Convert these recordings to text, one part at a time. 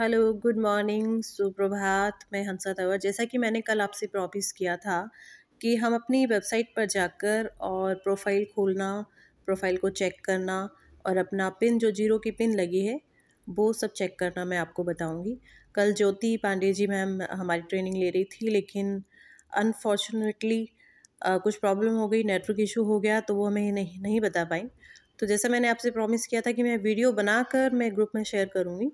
Hello good morning सुप्रभात मैं हंसा तवर जैसा कि मैंने कल आपसे प्रॉमिस किया था कि हम अपनी वेबसाइट पर जाकर और प्रोफाइल खोलना प्रोफाइल को चेक करना और अपना पिन जो जीरो की पिन लगी है वो सब चेक करना मैं आपको बताऊंगी कल ज्योति पांडे जी मैम हमारी ट्रेनिंग ले रही थी लेकिन अनफॉर्चुनेटली कुछ प्रॉब्लम हो गई नेटवर्क इशू हो गया तो वो हमें नहीं नहीं बता पाई तो जैसा मैंने आपसे प्रॉमिस किया था कि मैं वीडियो बनाकर मैं ग्रुप में शेयर करूँगी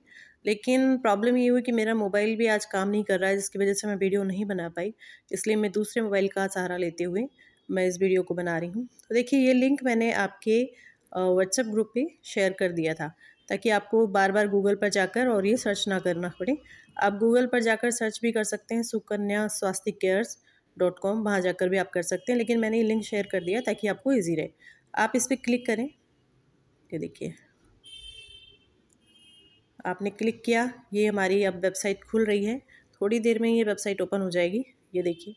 लेकिन प्रॉब्लम ये हुई कि मेरा मोबाइल भी आज काम नहीं कर रहा है जिसकी वजह से मैं वीडियो नहीं बना पाई इसलिए मैं दूसरे मोबाइल का सहारा लेते हुए मैं इस वीडियो को बना रही हूँ तो देखिए ये लिंक मैंने आपके व्हाट्सएप ग्रुप पे शेयर कर दिया था ताकि आपको बार बार गूगल पर जाकर और ये सर्च ना करना पड़े आप गूगल पर जाकर सर्च भी कर सकते हैं सुकन्या स्वास्थ्य केयर्स डॉट कॉम वहाँ जाकर भी आप कर सकते हैं लेकिन मैंने ये लिंक शेयर कर दिया ताकि आपको ईजी रहे आप इस पर क्लिक करें ये देखिए आपने क्लिक किया ये हमारी अब वेबसाइट खुल रही है थोड़ी देर में ये वेबसाइट ओपन हो जाएगी ये देखिए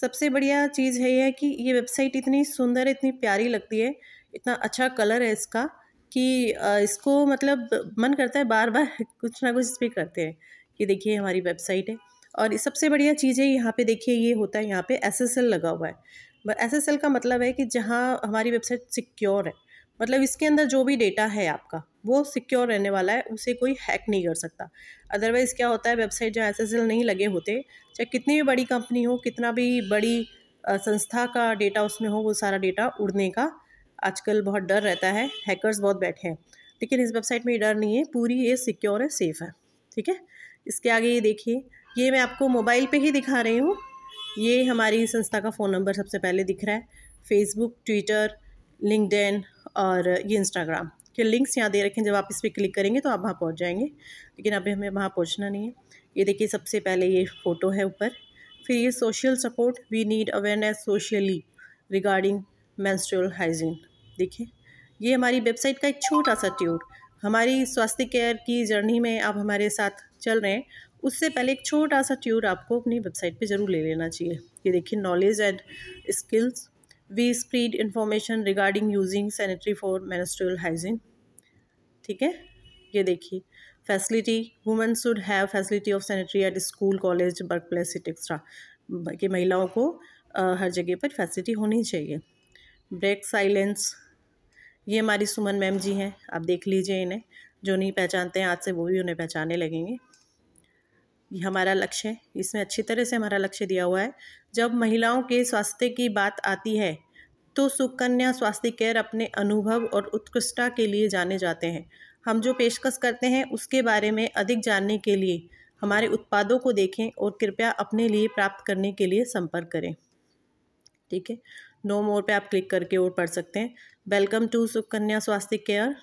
सबसे बढ़िया चीज़ है यह कि ये वेबसाइट इतनी सुंदर इतनी प्यारी लगती है इतना अच्छा कलर है इसका कि इसको मतलब मन करता है बार बार कुछ ना कुछ इस पर करते हैं ये देखिए हमारी वेबसाइट है और सबसे बढ़िया चीज़ है यहाँ पे देखिए ये होता है यहाँ पे एसएसएल लगा हुआ है एसएसएल का मतलब है कि जहाँ हमारी वेबसाइट सिक्योर है मतलब इसके अंदर जो भी डेटा है आपका वो सिक्योर रहने वाला है उसे कोई हैक नहीं कर सकता अदरवाइज़ क्या होता है वेबसाइट जहाँ एस नहीं लगे होते चाहे कितनी भी बड़ी कंपनी हो कितना भी बड़ी संस्था का डेटा उसमें हो वो सारा डेटा उड़ने का आजकल बहुत डर रहता है हैकर्स बहुत बैठे हैं लेकिन इस वेबसाइट में ये डर नहीं है पूरी ये सिक्योर है सेफ़ है ठीक है इसके आगे ये देखिए ये मैं आपको मोबाइल पे ही दिखा रही हूँ ये हमारी संस्था का फ़ोन नंबर सबसे पहले दिख रहा है फेसबुक ट्विटर लिंकड और ये इंस्टाग्राम के लिंक्स यहाँ दे रखें जब आप इस पर क्लिक करेंगे तो आप वहाँ पहुँच जाएंगे लेकिन अभी हमें वहाँ पहुँचना नहीं है ये देखिए सबसे पहले ये फ़ोटो है ऊपर फिर ये social support we need awareness socially regarding menstrual hygiene देखिए ये हमारी वेबसाइट का एक छोटा सा ट्यूर हमारी स्वास्थ्य केयर की जर्नी में आप हमारे साथ चल रहे हैं उससे पहले एक छोटा सा ट्यूर आपको अपनी वेबसाइट पे ज़रूर ले लेना चाहिए ये देखिए knowledge and skills we spread information regarding using sanitary for menstrual hygiene ठीक है ये देखिए facility women should have facility of sanitary at school college workplace et cetera कि महिलाओं को आ, हर जगह पर फैसिलिटी होनी चाहिए ब्रेक साइलेंस ये हमारी सुमन मैम जी हैं आप देख लीजिए इन्हें जो नहीं पहचानते हैं आज से वो भी उन्हें पहचाने लगेंगे हमारा लक्ष्य है इसमें अच्छी तरह से हमारा लक्ष्य दिया हुआ है जब महिलाओं के स्वास्थ्य की बात आती है तो सुकन्या स्वास्थ्य केयर अपने अनुभव और उत्कृष्टता के लिए जाने जाते हैं हम जो पेशकश करते हैं उसके बारे में अधिक जानने के लिए हमारे उत्पादों को देखें और कृपया अपने लिए प्राप्त करने के लिए संपर्क करें ठीक है नो मोर पे आप क्लिक करके और पढ़ सकते हैं welcome to Sukanya Swasthya care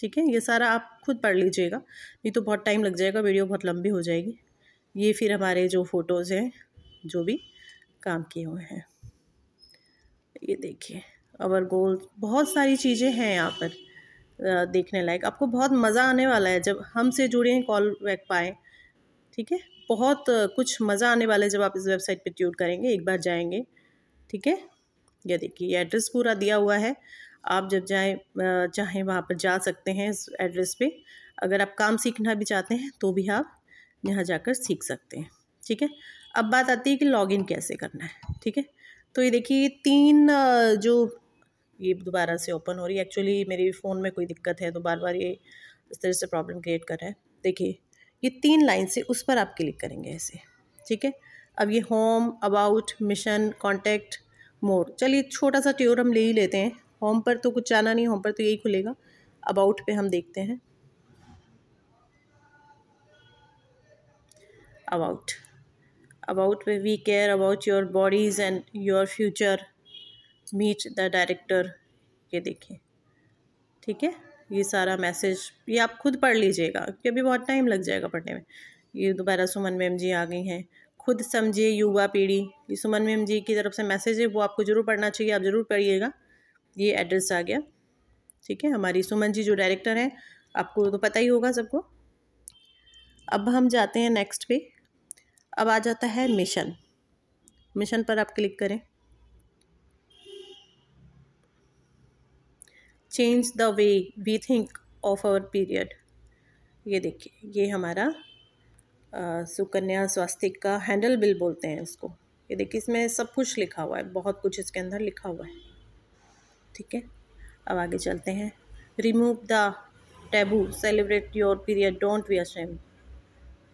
ठीक है ये सारा आप खुद पढ़ लीजिएगा नहीं तो बहुत टाइम लग जाएगा वीडियो बहुत लंबी हो जाएगी ये फिर हमारे जो फ़ोटोज़ हैं जो भी काम किए हुए हैं ये देखिए अवर गोल बहुत सारी चीज़ें हैं यहाँ पर देखने लायक आपको बहुत मज़ा आने वाला है जब हमसे जुड़े हैं कॉल बैक पाए ठीक है बहुत कुछ मज़ा आने वाला है जब आप इस वेबसाइट पर ट्यूट करेंगे एक बार जाएंगे ठीक है यह देखिए ये एड्रेस पूरा दिया हुआ है आप जब जाएँ चाहें वहाँ पर जा सकते हैं इस एड्रेस पर अगर आप काम सीखना भी चाहते हैं तो भी आप यहाँ जाकर सीख सकते हैं ठीक है अब बात आती है कि लॉगिन कैसे करना है ठीक है तो ये देखिए तीन जो ये दोबारा से ओपन हो रही है एक्चुअली मेरे फ़ोन में कोई दिक्कत है तो बार बार ये इस तरह से प्रॉब्लम क्रिएट कर रहा है देखिए ये तीन लाइन से उस पर आप क्लिक करेंगे ऐसे ठीक है अब ये home about mission contact more चलिए छोटा सा ट्योर हम ले ही लेते हैं होम पर तो कुछ जाना नहीं होम पर तो यही खुलेगा अबाउट पे हम देखते हैं about about we care about your bodies and your future meet the director ये देखिए ठीक है ये सारा मैसेज ये आप खुद पढ़ लीजिएगा क्योंकि अभी बहुत टाइम लग जाएगा पढ़ने में ये दोबारा सुमन मैम जी आ गई हैं खुद समझिए युवा पीढ़ी ये सुमन मैम जी की तरफ से मैसेज है वो आपको ज़रूर पढ़ना चाहिए आप ज़रूर पढ़िएगा ये एड्रेस आ गया ठीक है हमारी सुमन जी जो डायरेक्टर हैं आपको तो पता ही होगा सबको अब हम जाते हैं नेक्स्ट पे अब आ जाता है मिशन मिशन पर आप क्लिक करें change the way we think of our period ये देखिए ये हमारा सुकन्या स्वास्तिक का हैंडल बिल बोलते हैं उसको ये देखिए इसमें सब कुछ लिखा हुआ है बहुत कुछ इसके अंदर लिखा हुआ है ठीक है अब आगे चलते हैं remove the taboo celebrate your period don't be ashamed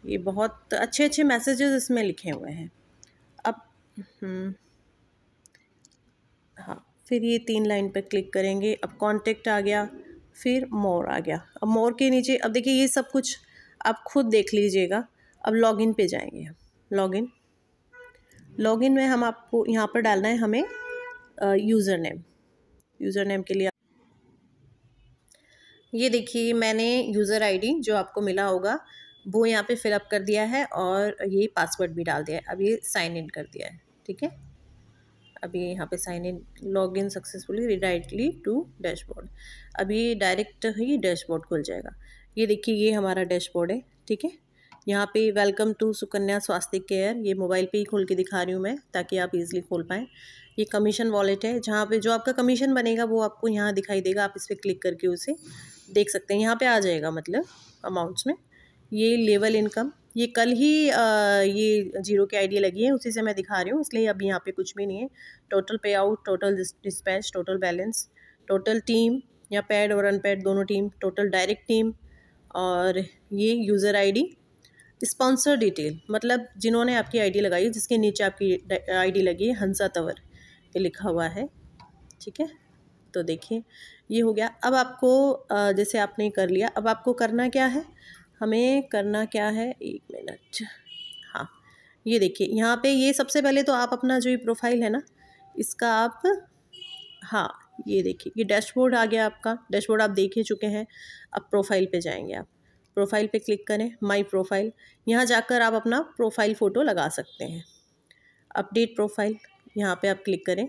ये बहुत अच्छे अच्छे मैसेजेस इसमें लिखे हुए हैं अब हम्म, हाँ फिर ये तीन लाइन पर क्लिक करेंगे अब कॉन्टेक्ट आ गया फिर मोर आ गया अब मोर के नीचे अब देखिए ये सब कुछ आप खुद देख लीजिएगा अब लॉगिन पे जाएंगे हम लॉगिन लॉगिन में हम आपको यहाँ पर डालना है हमें यूज़र नेम यूज़र नेम के लिए ये देखिए मैंने यूज़र आईडी जो आपको मिला होगा वो यहाँ पे फिलअप कर दिया है और ये पासवर्ड भी डाल दिया है अब ये साइन इन कर दिया है ठीक है अभी यहाँ पे sign in log in successfully directly to dashboard अब ये डायरेक्ट ही डैशबोर्ड खुल जाएगा ये देखिए ये हमारा डैशबोर्ड है ठीक है यहाँ पे welcome to Sukanya Swasthya care ये मोबाइल पे ही खोल के दिखा रही हूँ मैं ताकि आप इजीली खोल पाएँ ये कमीशन वॉलेट है जहाँ पे जो आपका कमीशन बनेगा वो आपको यहाँ दिखाई देगा आप इस पर क्लिक करके उसे देख सकते हैं यहाँ पे आ जाएगा मतलब अमाउंट्स में ये लेवल इनकम ये कल ही आ, ये जीरो की आईडी लगी है उसी से मैं दिखा रही हूँ इसलिए अब यहाँ पे कुछ भी नहीं है total pay out total dispatch total balance total team या पैड और अनपैड दोनों टीम टोटल डायरेक्ट टीम और ये यूज़र आईडी स्पॉन्सर डिटेल मतलब जिन्होंने आपकी आईडी लगाई जिसके नीचे आपकी डी लगी है हंसा तंवर ये लिखा हुआ है ठीक है तो देखिए ये हो गया अब आपको जैसे आपने कर लिया अब आपको करना क्या है हमें करना क्या है एक मिनट हाँ ये देखिए यहाँ पे ये सबसे पहले तो आप अपना जो ये प्रोफाइल है ना इसका आप हाँ ये देखिए ये डैशबोर्ड आ गया आपका डैशबोर्ड आप देख ही चुके हैं अब प्रोफाइल पे जाएंगे आप प्रोफाइल पे क्लिक करें माय प्रोफाइल यहाँ जाकर आप अपना प्रोफाइल फ़ोटो लगा सकते हैं अपडेट प्रोफाइल यहाँ पे आप क्लिक करें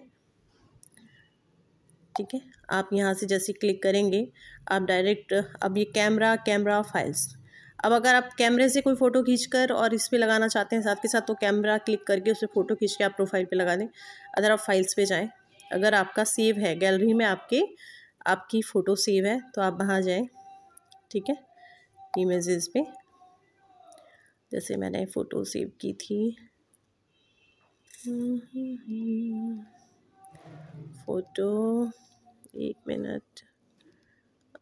ठीक है आप यहाँ से जैसे क्लिक करेंगे आप डायरेक्ट अब ये कैमरा कैमरा फाइल्स अब अगर आप कैमरे से कोई फ़ोटो खींचकर और इस पर लगाना चाहते हैं साथ के साथ तो कैमरा क्लिक करके उसे फ़ोटो खींच के आप प्रोफाइल पे लगा दें अदर आप फाइल्स पे जाएं अगर आपका सेव है गैलरी में आपके आपकी फ़ोटो सेव है तो आप वहाँ जाएं ठीक है इमेजेस पे जैसे मैंने फ़ोटो सेव की थी फ़ोटो हम्म, हम्म, हम्म। एक मिनट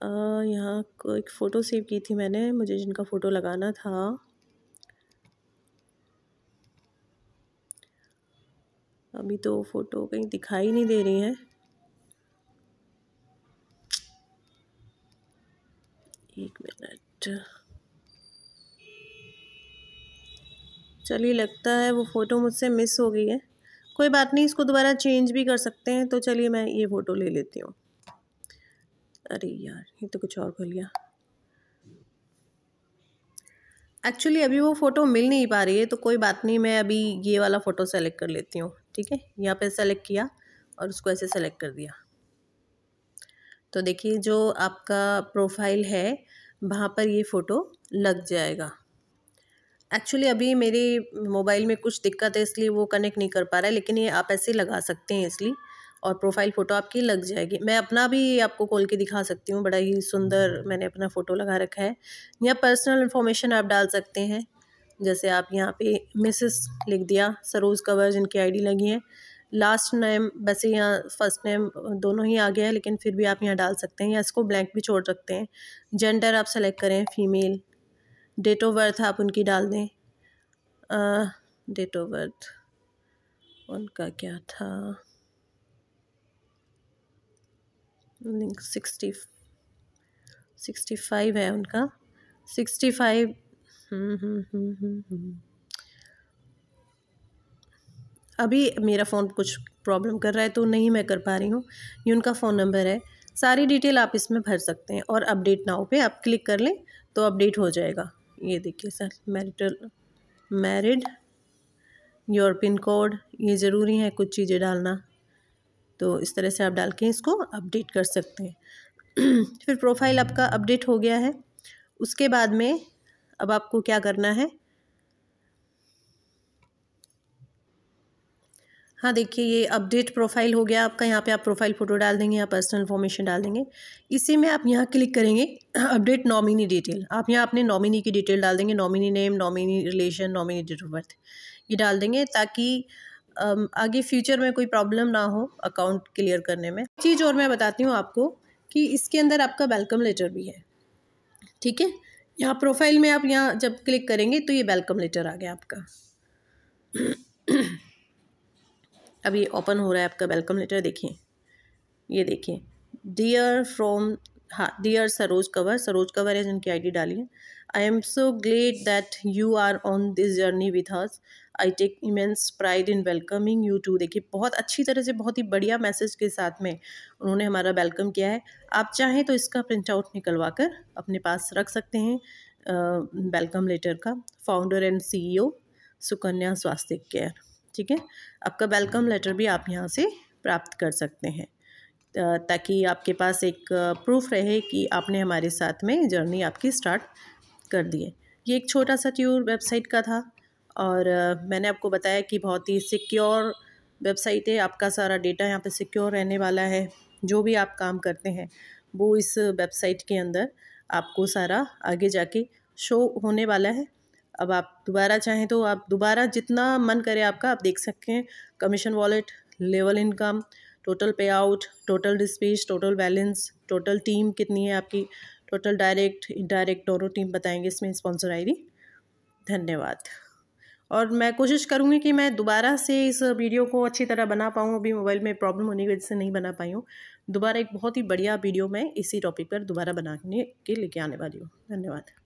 यहाँ को एक फ़ोटो सेव की थी मैंने मुझे जिनका फ़ोटो लगाना था अभी तो फ़ोटो कहीं दिखाई नहीं दे रही है एक मिनट चलिए लगता है वो फ़ोटो मुझसे मिस हो गई है कोई बात नहीं इसको दोबारा चेंज भी कर सकते हैं तो चलिए मैं ये फ़ोटो ले लेती हूँ अरे यार ये तो कुछ और खुल गया एक्चुअली अभी वो फ़ोटो मिल नहीं पा रही है तो कोई बात नहीं मैं अभी ये वाला फ़ोटो सेलेक्ट कर लेती हूँ ठीक है यहाँ पे सेलेक्ट किया और उसको ऐसे सेलेक्ट कर दिया तो देखिए जो आपका प्रोफाइल है वहाँ पर ये फ़ोटो लग जाएगा एक्चुअली अभी मेरे मोबाइल में कुछ दिक्कत है इसलिए वो कनेक्ट नहीं कर पा रहा है लेकिन ये आप ऐसे लगा सकते हैं इसलिए और प्रोफाइल फ़ोटो आपकी लग जाएगी मैं अपना भी आपको खोल के दिखा सकती हूँ बड़ा ही सुंदर हम्म। मैंने अपना फ़ोटो लगा रखा है या पर्सनल इन्फॉर्मेशन आप डाल सकते हैं जैसे आप यहाँ पे मिसेस लिख दिया सरोज कवर जिनकी आईडी लगी है लास्ट नेम वैसे यहाँ फर्स्ट नेम दोनों ही आ गया है लेकिन फिर भी आप यहाँ डाल सकते हैं या इसको ब्लैंक भी छोड़ सकते हैं जेंडर आप सेलेक्ट करें फीमेल डेट ऑफ बर्थ आप उनकी डाल दें डेट ऑफ बर्थ उनका क्या था सिक्सटी सिक्सटी फाइव है उनका सिक्सटी हम्म, फाइव हम्म, हम्म, अभी मेरा फ़ोन कुछ प्रॉब्लम कर रहा है तो नहीं मैं कर पा रही हूँ ये उनका फ़ोन नंबर है सारी डिटेल आप इसमें भर सकते हैं और अपडेट नाउ पे आप क्लिक कर लें तो अपडेट हो जाएगा ये देखिए sir marital married your pin code ये ज़रूरी है कुछ चीज़ें डालना तो इस तरह से आप डाल के इसको अपडेट कर सकते हैं फिर प्रोफाइल आपका अपडेट हो गया है उसके बाद में अब आपको क्या करना है हाँ देखिए ये अपडेट प्रोफाइल हो गया आपका यहाँ पे आप प्रोफाइल फ़ोटो डाल देंगे या पर्सनल इन्फॉर्मेशन डाल देंगे इसी में आप यहाँ क्लिक करेंगे अपडेट नॉमिनी डिटेल आप यहाँ अपने नॉमिनी की डिटेल डाल देंगे nominee name nominee relation nominee date of birth ये डाल देंगे ताकि आगे फ्यूचर में कोई प्रॉब्लम ना हो अकाउंट क्लियर करने में चीज़ और मैं बताती हूँ आपको कि इसके अंदर आपका वेलकम लेटर भी है ठीक है यहाँ प्रोफाइल में आप यहाँ जब क्लिक करेंगे तो ये वेलकम लेटर आ गया आपका अब ये ओपन हो रहा है आपका वेलकम लेटर देखिए ये देखिए डियर फ्रॉम हाँ डियर सरोज कवर सरोज कवर है जिनकी आईडी डाली है I am so glad that you are on this journey with hers I take immense pride in welcoming you to देखिए बहुत अच्छी तरह से बहुत ही बढ़िया मैसेज के साथ में उन्होंने हमारा वेलकम किया है आप चाहें तो इसका प्रिंट आउट निकलवा कर अपने पास रख सकते हैं वेलकम लेटर का founder and CEO Sukanya Swasthya care ठीक है आपका वेलकम लेटर भी आप यहाँ से प्राप्त कर सकते हैं ताकि आपके पास एक प्रूफ रहे कि आपने हमारे साथ में जर्नी आपकी स्टार्ट कर दी है ये एक छोटा सा ट्यूर वेबसाइट का था और मैंने आपको बताया कि बहुत ही सिक्योर वेबसाइट है आपका सारा डेटा यहाँ पे सिक्योर रहने वाला है जो भी आप काम करते हैं वो इस वेबसाइट के अंदर आपको सारा आगे जाके शो होने वाला है अब आप दोबारा चाहें तो आप दोबारा जितना मन करे आपका आप देख सकते हैं commission wallet level income total pay out total dispatch total balance total team कितनी है आपकी टोटल डायरेक्ट इनडायरेक्ट दोनों टीम बताएंगे इसमें स्पॉन्सर आई धन्यवाद और मैं कोशिश करूँगी कि मैं दोबारा से इस वीडियो को अच्छी तरह बना पाऊँ अभी मोबाइल में प्रॉब्लम होने की वजह से नहीं बना पाई हूँ दोबारा एक बहुत ही बढ़िया वीडियो मैं इसी टॉपिक पर दोबारा बनाने के लेके आने वाली हूँ धन्यवाद